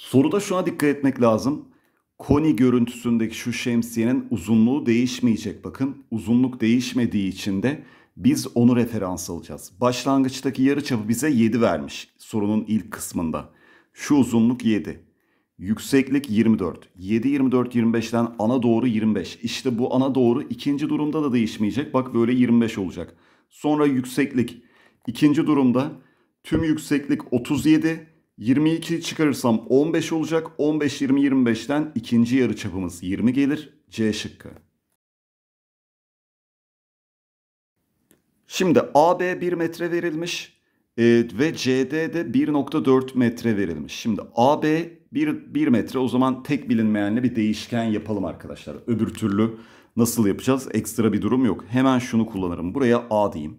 Soruda şuna dikkat etmek lazım. Koni görüntüsündeki şu şemsiyenin uzunluğu değişmeyecek bakın. Uzunluk değişmediği için de biz onu referans alacağız. Başlangıçtaki yarıçapı bize 7 vermiş sorunun ilk kısmında. Şu uzunluk 7. Yükseklik 24. 7, 24, 25'ten ana doğru 25. İşte bu ana doğru ikinci durumda da değişmeyecek. Bak böyle 25 olacak. Sonra yükseklik. ikinci durumda tüm yükseklik 37. 22 çıkarırsam 15 olacak. 15, 20, 25'ten ikinci yarı çapımız 20 gelir. C şıkkı. Şimdi AB 1 metre verilmiş e, ve de 1.4 metre verilmiş. Şimdi AB 1, 1 metre o zaman tek bilinmeyenle bir değişken yapalım arkadaşlar. Öbür türlü nasıl yapacağız? Ekstra bir durum yok. Hemen şunu kullanırım. Buraya A diyeyim.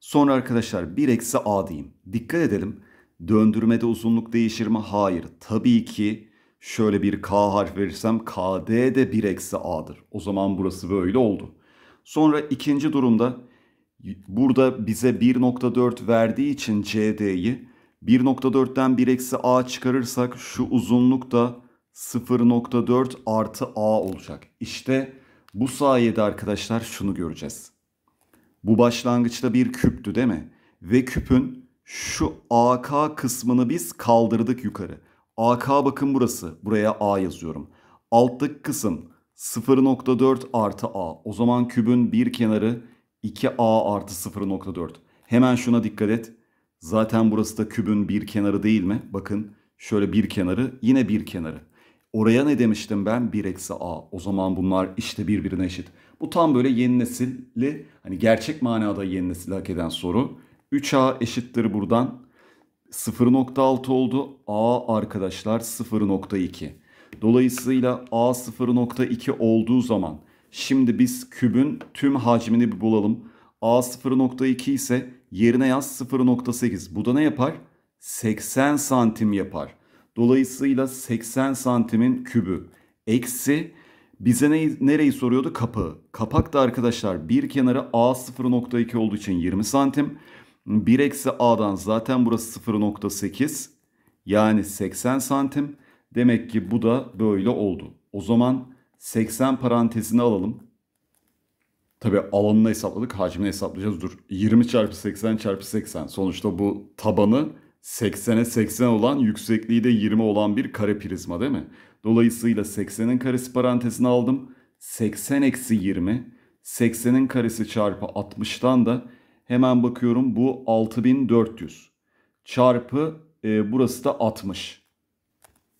Sonra arkadaşlar 1 eksi A diyeyim. Dikkat edelim. Döndürmede uzunluk değişir mi? Hayır. Tabii ki şöyle bir K harf verirsem KD de 1 eksi A'dır. O zaman burası böyle oldu. Sonra ikinci durumda burada bize 1.4 verdiği için CD'yi 1.4'ten 1 eksi A çıkarırsak şu uzunluk da 0.4 artı A olacak. İşte bu sayede arkadaşlar şunu göreceğiz. Bu başlangıçta bir küptü değil mi? Ve küpün şu AK kısmını biz kaldırdık yukarı. AK bakın burası. Buraya A yazıyorum. Alttaki kısım 0.4 artı A. O zaman kübün bir kenarı 2A artı 0.4. Hemen şuna dikkat et. Zaten burası da kübün bir kenarı değil mi? Bakın şöyle bir kenarı yine bir kenarı. Oraya ne demiştim ben? 1 eksi a. O zaman bunlar işte birbirine eşit. Bu tam böyle yeni nesilli hani gerçek manada yeni nesil hak eden soru. 3A eşittir buradan. 0.6 oldu. A arkadaşlar 0.2. Dolayısıyla A 0.2 olduğu zaman şimdi biz kübün tüm hacmini bir bulalım. A 0.2 ise yerine yaz 0.8. Bu da ne yapar? 80 santim yapar. Dolayısıyla 80 santimin kübü. Eksi bize ne, nereyi soruyordu? Kapı. Kapak da arkadaşlar bir kenarı A 0.2 olduğu için 20 santim. 1 eksi a'dan zaten burası 0.8 yani 80 santim. Demek ki bu da böyle oldu. O zaman 80 parantezini alalım. Tabi alanını hesapladık hacmini hesaplayacağız. Dur 20 çarpı 80 çarpı 80 sonuçta bu tabanı 80'e 80 olan yüksekliği de 20 olan bir kare prizma değil mi? Dolayısıyla 80'in karesi parantezini aldım. 80 eksi 20 80'in karesi çarpı 60'tan da Hemen bakıyorum bu 6400 çarpı e, burası da 60.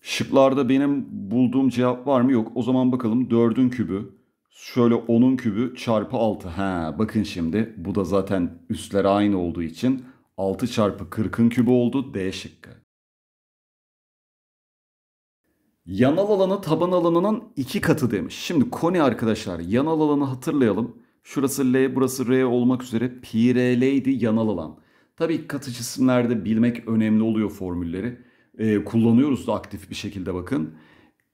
Şıklarda benim bulduğum cevap var mı? Yok. O zaman bakalım 4'ün kübü şöyle 10'un kübü çarpı 6. Ha bakın şimdi bu da zaten üstler aynı olduğu için 6 çarpı 40'ın kübü oldu D şıkkı. Yanal alanı taban alanının iki katı demiş. Şimdi koni arkadaşlar yanal alanı hatırlayalım. Şurası L, burası R olmak üzere pi R L'ydi yanal alan. Tabii katı cisimlerde bilmek önemli oluyor formülleri. Ee, kullanıyoruz da aktif bir şekilde bakın.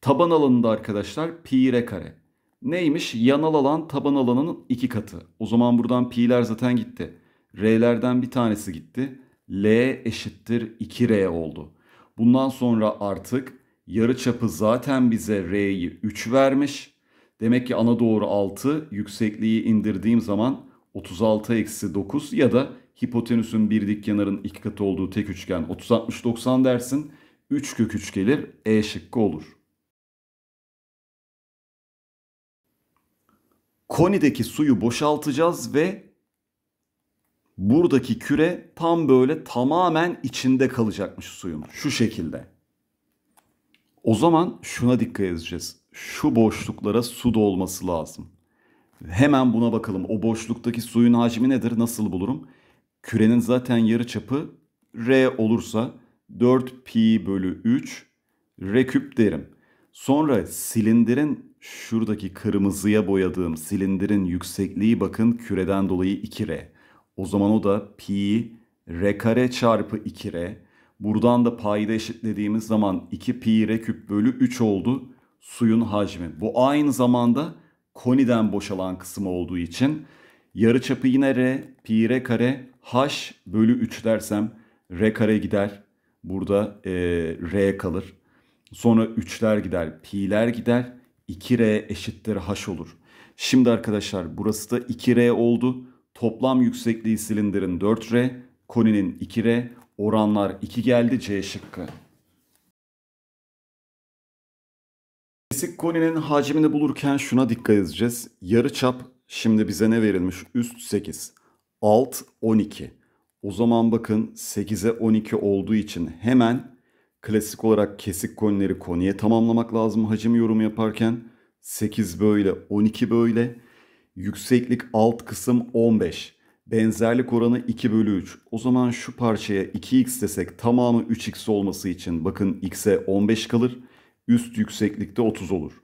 Taban alanında arkadaşlar pi R kare. Neymiş? Yanal alan taban alanının iki katı. O zaman buradan pi'ler zaten gitti. R'lerden bir tanesi gitti. L eşittir 2R oldu. Bundan sonra artık yarı çapı zaten bize R'yi 3 vermiş. Demek ki ana doğru 6 yüksekliği indirdiğim zaman 36 eksi 9 ya da hipotenüsün bir dik kenarın iki katı olduğu tek üçgen 30 60 90 dersin. 3 kök 3 gelir E şıkkı olur. Konideki suyu boşaltacağız ve buradaki küre tam böyle tamamen içinde kalacakmış suyun. Şu şekilde. O zaman şuna dikkat edeceğiz şu boşluklara su dolması lazım. Hemen buna bakalım. O boşluktaki suyun hacmi nedir? Nasıl bulurum? Kürenin zaten yarı çapı R olursa 4 pi bölü 3 R küp derim. Sonra silindirin şuradaki kırmızıya boyadığım silindirin yüksekliği bakın küreden dolayı 2R. O zaman o da pi R kare çarpı 2R. Buradan da payda eşitlediğimiz zaman 2 pi R küp bölü 3 oldu suyun hacmi. Bu aynı zamanda koniden boşalan kısım olduğu için yarı çapı yine R, pi R kare, H bölü 3 dersem R kare gider. Burada e, R kalır. Sonra 3'ler gider, pi'ler gider. 2R eşittir H olur. Şimdi arkadaşlar burası da 2R oldu. Toplam yüksekliği silindirin 4R, koninin 2R, oranlar 2 geldi C şıkkı. Kesik koninin hacmini bulurken şuna dikkat edeceğiz. Yarı çap şimdi bize ne verilmiş? Üst 8, alt 12. O zaman bakın 8'e 12 olduğu için hemen klasik olarak kesik konileri koniye tamamlamak lazım hacim yorumu yaparken. 8 böyle, 12 böyle. Yükseklik alt kısım 15. Benzerlik oranı 2 bölü 3. O zaman şu parçaya 2x desek tamamı 3x olması için bakın x'e 15 kalır üst yükseklikte 30 olur.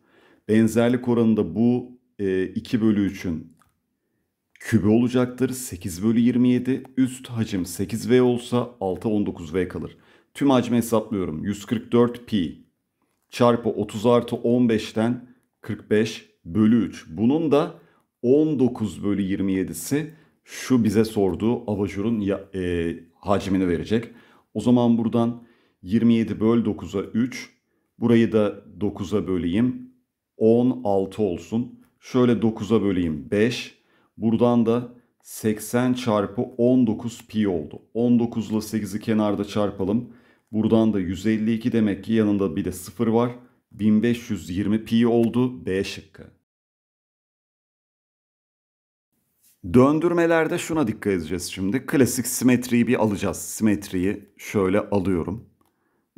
Benzerlik oranında bu e, 2 bölü 3'ün kübü olacaktır. 8 bölü 27 üst hacim 8V olsa 6 19V kalır. Tüm hacmi hesaplıyorum. 144 pi çarpı 30 artı 15'ten 45 bölü 3. Bunun da 19 bölü 27'si şu bize sorduğu abajurun ya, e, hacmini verecek. O zaman buradan 27 bölü 9'a 3 Burayı da 9'a böleyim. 16 olsun. Şöyle 9'a böleyim 5. Buradan da 80 çarpı 19 pi oldu. 19 ile 8'i kenarda çarpalım. Buradan da 152 demek ki yanında bir de 0 var. 1520 pi oldu B şıkkı. Döndürmelerde şuna dikkat edeceğiz şimdi. Klasik simetriyi bir alacağız. Simetriyi şöyle alıyorum.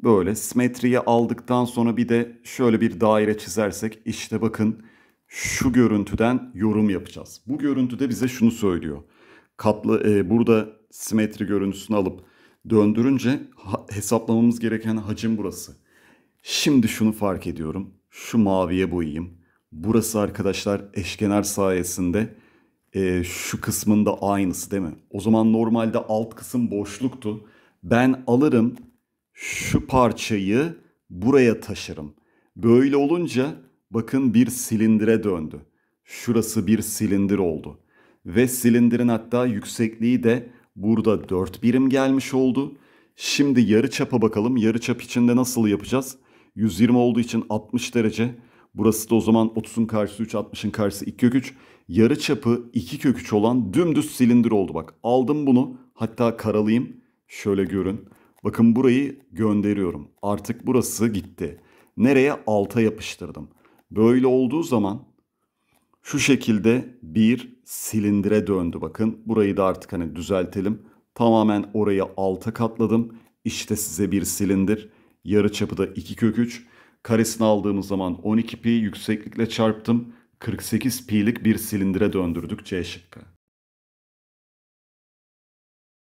Böyle simetriyi aldıktan sonra bir de şöyle bir daire çizersek işte bakın şu görüntüden yorum yapacağız. Bu görüntüde bize şunu söylüyor. Katlı e, burada simetri görüntüsünü alıp döndürünce ha, hesaplamamız gereken hacim burası. Şimdi şunu fark ediyorum. Şu maviye boyayayım. Burası arkadaşlar eşkenar sayesinde e, şu kısmında aynısı değil mi? O zaman normalde alt kısım boşluktu. Ben alırım şu parçayı buraya taşırım. Böyle olunca bakın bir silindire döndü. Şurası bir silindir oldu. Ve silindirin hatta yüksekliği de burada 4 birim gelmiş oldu. Şimdi yarı çapa bakalım. Yarı çap içinde nasıl yapacağız? 120 olduğu için 60 derece. Burası da o zaman 30'un karşısı 3, 60'ın karşısı 2 kök 3. Yarı çapı 2 kök 3 olan dümdüz silindir oldu bak. Aldım bunu. Hatta karalayayım. Şöyle görün. Bakın burayı gönderiyorum. Artık burası gitti. Nereye? Alta yapıştırdım. Böyle olduğu zaman şu şekilde bir silindire döndü bakın. Burayı da artık hani düzeltelim. Tamamen orayı alta katladım. İşte size bir silindir. Yarı çapı da 2 kök 3. Karesini aldığımız zaman 12 pi yükseklikle çarptım. 48 pi'lik bir silindire döndürdük C şıkkı.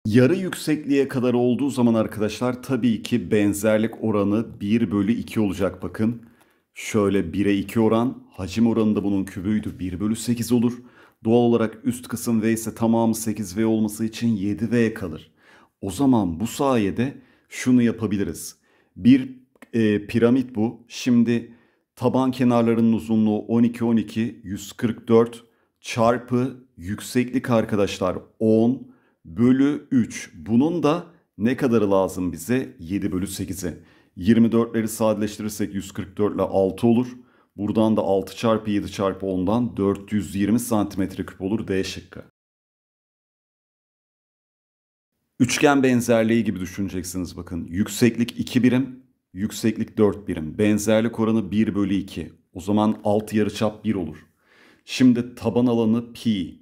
Yarı yüksekliğe kadar olduğu zaman arkadaşlar tabii ki benzerlik oranı 1 bölü 2 olacak bakın. Şöyle 1'e 2 oran hacim oranında bunun kübüydü 1 bölü 8 olur. Doğal olarak üst kısım V ise tamamı 8V olması için 7V kalır. O zaman bu sayede şunu yapabiliriz. Bir e, piramit bu. Şimdi taban kenarlarının uzunluğu 12 12 144 çarpı yükseklik arkadaşlar 10 bölü 3. Bunun da ne kadarı lazım bize? 7 bölü 8'i. 24'leri sadeleştirirsek 144 ile 6 olur. Buradan da 6 çarpı 7 çarpı 10'dan 420 santimetre küp olur D şıkkı. Üçgen benzerliği gibi düşüneceksiniz bakın. Yükseklik 2 birim, yükseklik 4 birim. Benzerlik oranı 1 bölü 2. O zaman alt yarıçap 1 olur. Şimdi taban alanı pi,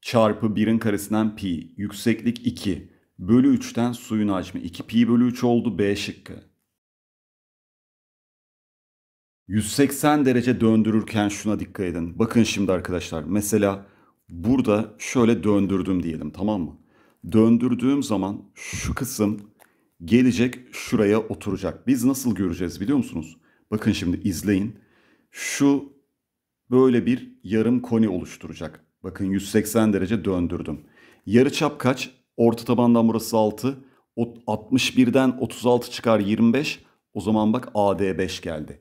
çarpı 1'in karesinden pi. Yükseklik 2. Bölü 3'ten suyun hacmi. 2 pi bölü 3 oldu B şıkkı. 180 derece döndürürken şuna dikkat edin. Bakın şimdi arkadaşlar. Mesela burada şöyle döndürdüm diyelim tamam mı? Döndürdüğüm zaman şu kısım gelecek şuraya oturacak. Biz nasıl göreceğiz biliyor musunuz? Bakın şimdi izleyin. Şu böyle bir yarım koni oluşturacak. Bakın 180 derece döndürdüm. Yarı çap kaç? Orta tabandan burası 6. 61'den 36 çıkar 25. O zaman bak AD 5 geldi.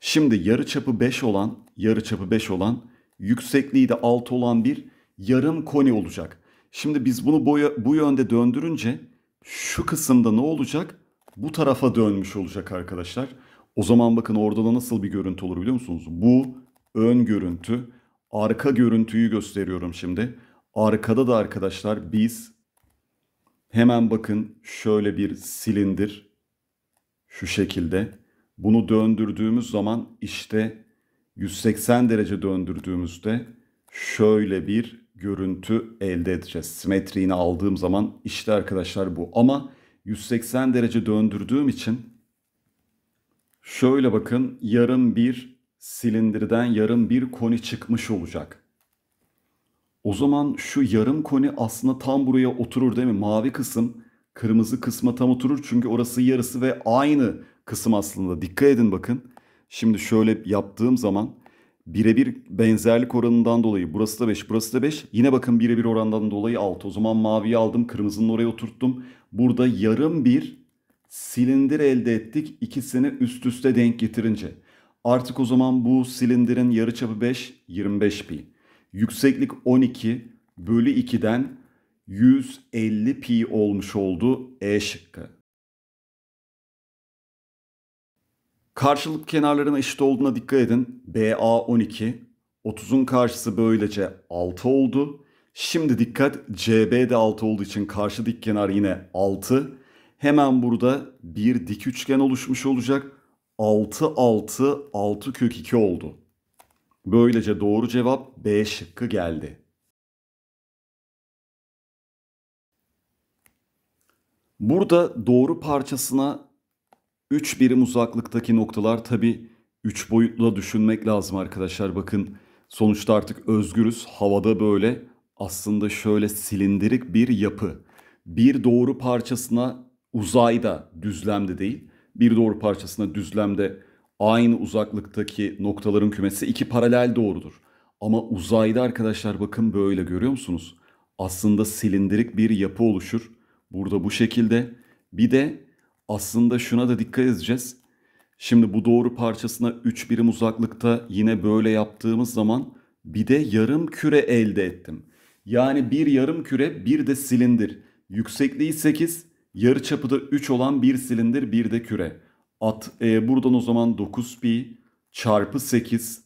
Şimdi yarı çapı 5 olan, yarı çapı 5 olan, yüksekliği de 6 olan bir yarım koni olacak. Şimdi biz bunu boya, bu yönde döndürünce şu kısımda ne olacak? Bu tarafa dönmüş olacak arkadaşlar. O zaman bakın orada da nasıl bir görüntü olur biliyor musunuz? Bu ön görüntü arka görüntüyü gösteriyorum şimdi. Arkada da arkadaşlar biz hemen bakın şöyle bir silindir şu şekilde. Bunu döndürdüğümüz zaman işte 180 derece döndürdüğümüzde şöyle bir görüntü elde edeceğiz. Simetriğini aldığım zaman işte arkadaşlar bu. Ama 180 derece döndürdüğüm için şöyle bakın yarım bir silindirden yarım bir koni çıkmış olacak. O zaman şu yarım koni aslında tam buraya oturur değil mi? Mavi kısım kırmızı kısma tam oturur çünkü orası yarısı ve aynı kısım aslında. Dikkat edin bakın. Şimdi şöyle yaptığım zaman birebir benzerlik oranından dolayı burası da 5 burası da 5. Yine bakın birebir orandan dolayı 6. O zaman maviyi aldım kırmızının oraya oturttum. Burada yarım bir silindir elde ettik ikisini üst üste denk getirince. Artık o zaman bu silindirin yarıçapı 5, 25 pi. Yükseklik 12 bölü 2'den 150 pi olmuş oldu E şıkkı. Karşılık kenarların eşit olduğuna dikkat edin. BA 12, 30'un karşısı böylece 6 oldu. Şimdi dikkat CB de 6 olduğu için karşı dik kenar yine 6. Hemen burada bir dik üçgen oluşmuş olacak. 6 6 6 kök 2 oldu. Böylece doğru cevap B şıkkı geldi. Burada doğru parçasına 3 birim uzaklıktaki noktalar tabi 3 boyutlu düşünmek lazım arkadaşlar. Bakın sonuçta artık özgürüz. Havada böyle aslında şöyle silindirik bir yapı. Bir doğru parçasına uzayda düzlemde değil bir doğru parçasına düzlemde aynı uzaklıktaki noktaların kümesi iki paralel doğrudur. Ama uzayda arkadaşlar bakın böyle görüyor musunuz? Aslında silindirik bir yapı oluşur. Burada bu şekilde. Bir de aslında şuna da dikkat edeceğiz. Şimdi bu doğru parçasına 3 birim uzaklıkta yine böyle yaptığımız zaman bir de yarım küre elde ettim. Yani bir yarım küre bir de silindir. Yüksekliği 8, Yarıçapı da 3 olan bir silindir bir de küre. At, e, buradan o zaman 9 pi çarpı 8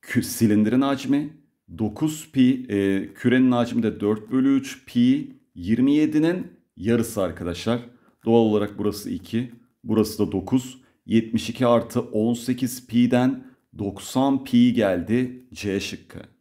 kü, silindirin hacmi 9 pi e, kürenin hacmi de 4 bölü 3 pi 27'nin yarısı arkadaşlar. Doğal olarak burası 2 burası da 9 72 artı 18 pi'den 90 pi geldi C şıkkı.